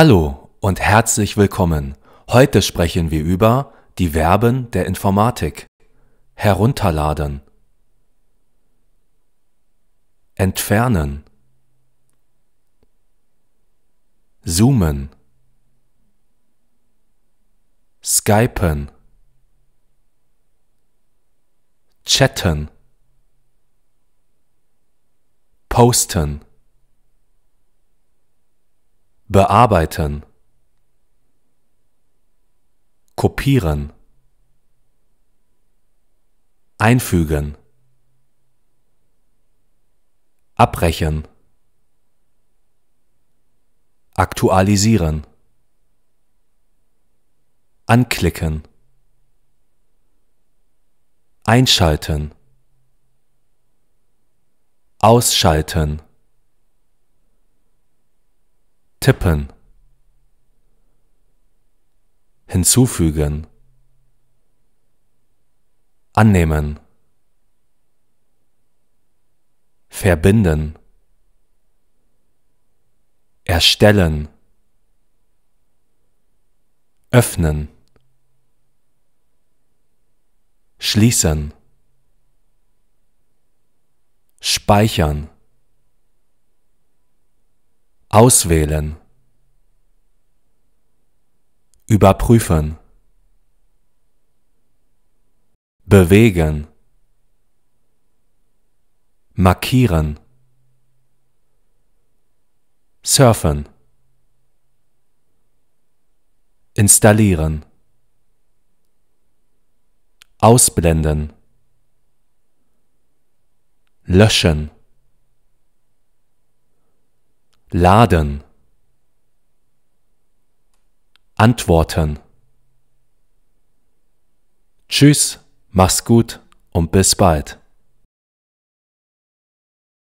Hallo und herzlich willkommen. Heute sprechen wir über die Verben der Informatik. Herunterladen. Entfernen. Zoomen. Skypen. Chatten. Posten bearbeiten, kopieren, einfügen, abbrechen, aktualisieren, anklicken, einschalten, ausschalten tippen, hinzufügen, annehmen, verbinden, erstellen, öffnen, schließen, speichern, auswählen, überprüfen, bewegen, markieren, surfen, installieren, ausblenden, löschen, laden, antworten. Tschüss, mach's gut und bis bald.